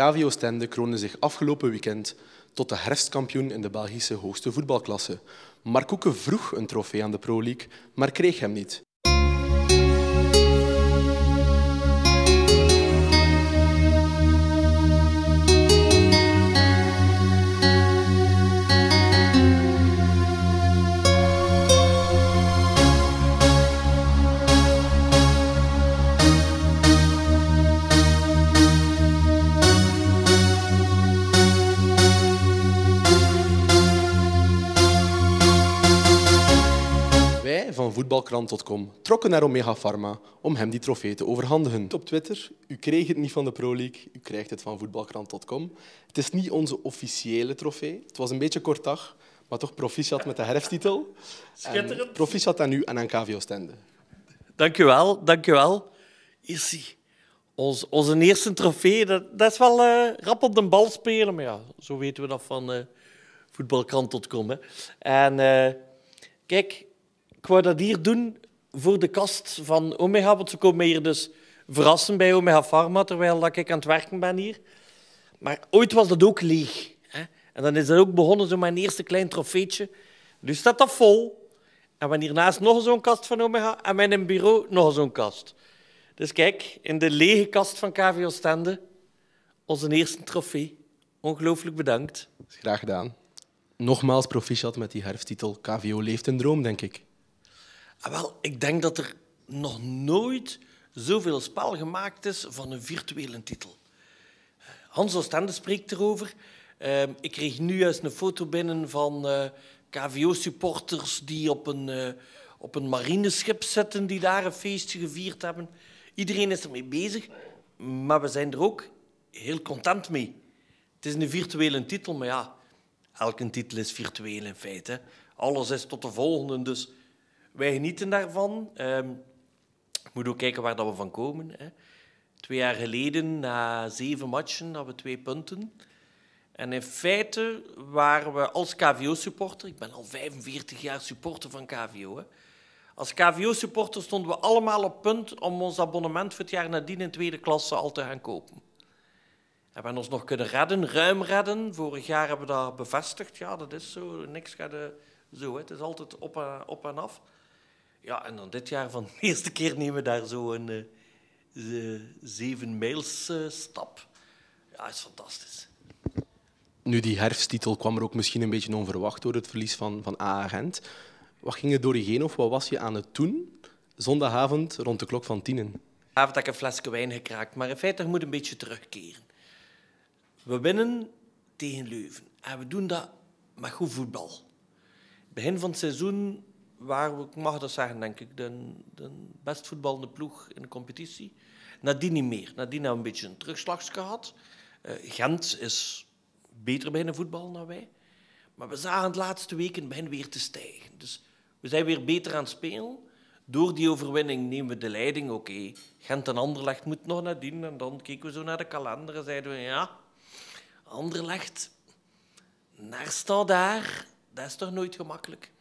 KVO stende kroonde zich afgelopen weekend tot de herfstkampioen in de Belgische hoogste voetbalklasse. Koeken vroeg een trofee aan de Pro League, maar kreeg hem niet. van voetbalkrant.com trokken naar Omega Pharma om hem die trofee te overhandigen. Op Twitter, u kreeg het niet van de Pro League, u krijgt het van voetbalkrant.com. Het is niet onze officiële trofee. Het was een beetje dag, maar toch proficiat met de herfsttitel. proficiat aan u en aan KVO Stende. Dank u wel, dank u wel. Onze, onze eerste trofee, dat, dat is wel uh, rap op de bal spelen. Maar ja, zo weten we dat van eh, voetbalkrant.com. En eh, kijk, ik wou dat hier doen voor de kast van Omega, want ze komen hier dus verrassen bij Omega Pharma, terwijl dat ik aan het werken ben hier. Maar ooit was dat ook leeg. Hè? En dan is dat ook begonnen, zo mijn eerste klein trofeetje. Nu dus staat dat vol. En wanneer naast nog zo'n kast van Omega en mijn bureau nog zo'n kast. Dus kijk, in de lege kast van KVO Stende, onze eerste trofee. Ongelooflijk bedankt. Graag gedaan. Nogmaals proficiat met die herfsttitel. KVO leeft een droom, denk ik. Ah, wel, ik denk dat er nog nooit zoveel spel gemaakt is van een virtuele titel. Hans Oostende spreekt erover. Ehm, ik kreeg nu juist een foto binnen van eh, KVO-supporters die op een, eh, op een marineschip zitten, die daar een feestje gevierd hebben. Iedereen is ermee bezig, maar we zijn er ook heel content mee. Het is een virtuele titel, maar ja, elke titel is virtueel in feite. Alles is tot de volgende, dus wij genieten daarvan. Um, ehm, ik moet ook kijken waar dat we van komen. Hè. Twee jaar geleden, na zeven matchen, hadden we twee punten. En in feite waren we als KVO-supporter, ik ben al 45 jaar supporter van KVO, hè. als KVO-supporter stonden we allemaal op punt om ons abonnement voor het jaar nadien in tweede klasse al te gaan kopen. We hebben ons nog kunnen redden, ruim redden. Vorig jaar hebben we dat bevestigd. Ja, dat is zo. Niks gaat eh, zo. Hè. Het is altijd op en, op en af. Ja, en dan dit jaar van de eerste keer nemen we daar zo'n een uh, zeven mijls eh, stap. Ja, is fantastisch. Nu, die herfsttitel kwam er ook misschien een beetje onverwacht door het verlies van, van a Wat ging er door je heen of wat was je aan het doen zondagavond rond de klok van tienen? Avond heb ik een flesje wijn gekraakt, maar in feite moet een beetje terugkeren. We winnen tegen Leuven en we doen dat met goed voetbal. Begin van het seizoen waar ik mag dat zeggen, denk ik, de, de best voetballende ploeg in de competitie. Nadien niet meer. Nadien hebben we een beetje een terugslag gehad. Eh, Gent is beter bij de voetbal dan wij. Maar we zagen de laatste weken weer te stijgen. Dus we zijn weer beter aan het spelen. Door die overwinning nemen we de leiding. Oké, Gent en Anderlecht moet nog nadien. En dan keken we zo naar de kalender en zeiden we... Ja, Anderlecht, naar sta daar, dat is toch nooit gemakkelijk?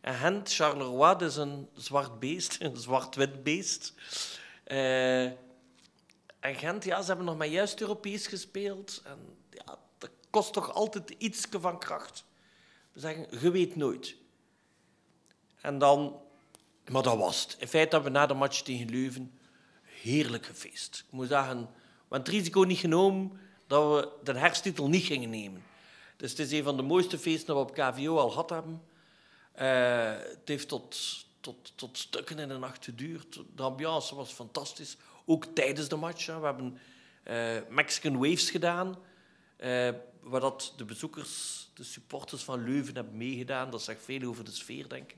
En Gent, Charleroi, dat is een zwart beest, een zwart-wit beest. Eh, en Gent, ja, ze hebben nog maar juist Europees gespeeld. En ja, dat kost toch altijd iets van kracht. We zeggen, je weet nooit. En dan, maar dat was het. In feite hebben we na de match tegen Leuven heerlijk gefeest. Ik moet zeggen, want het risico niet genomen dat we de herstitel niet gingen nemen. Dus het is een van de mooiste feesten dat we op KVO al gehad hebben. Eh, het heeft tot, tot, tot stukken in de nacht geduurd. De ambiance was fantastisch. Ook tijdens de match. We hebben eh, Mexican Waves gedaan. Uh, waar dat de bezoekers, de supporters van Leuven hebben meegedaan. Dat zegt veel over de sfeer, denk ik.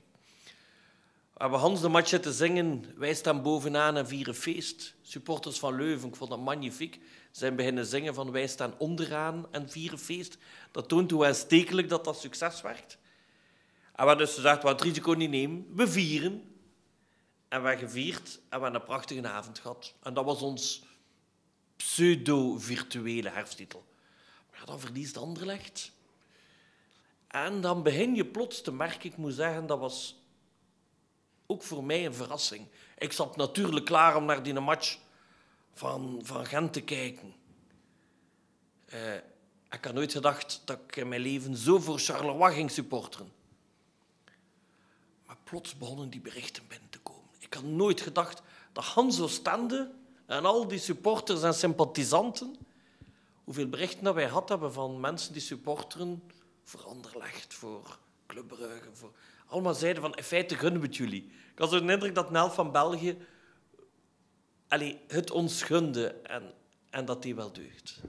We hebben Hans de match te zingen. Wij staan bovenaan en vieren feest. Supporters van Leuven, ik vond dat magnifiek. Zijn beginnen zingen van wij staan onderaan en vieren feest. Dat toont hoe aanstekelijk dat dat succes werkt. En we dus gezegd, we het risico niet nemen. We vieren. En we hebben gevierd en we hebben een prachtige avond gehad. En dat was ons pseudo-virtuele herfsttitel. Maar dat dan verliest Anderlecht. En dan begin je plots te merken, ik moet zeggen, dat was ook voor mij een verrassing. Ik zat natuurlijk klaar om naar die match van, van Gent te kijken. Eh, ik had nooit gedacht dat ik in mijn leven zo voor Charleroi ging supporteren plots begonnen die berichten binnen te komen. Ik had nooit gedacht dat Hanzo Stende en al die supporters en sympathisanten, hoeveel berichten dat wij gehad hebben van mensen die supporteren voor Anderlecht, voor Club voor... Allemaal zeiden van, in feite gunnen we het jullie. Ik had zo'n indruk dat Nel van België allez, het ons gunde en, en dat die wel deugt.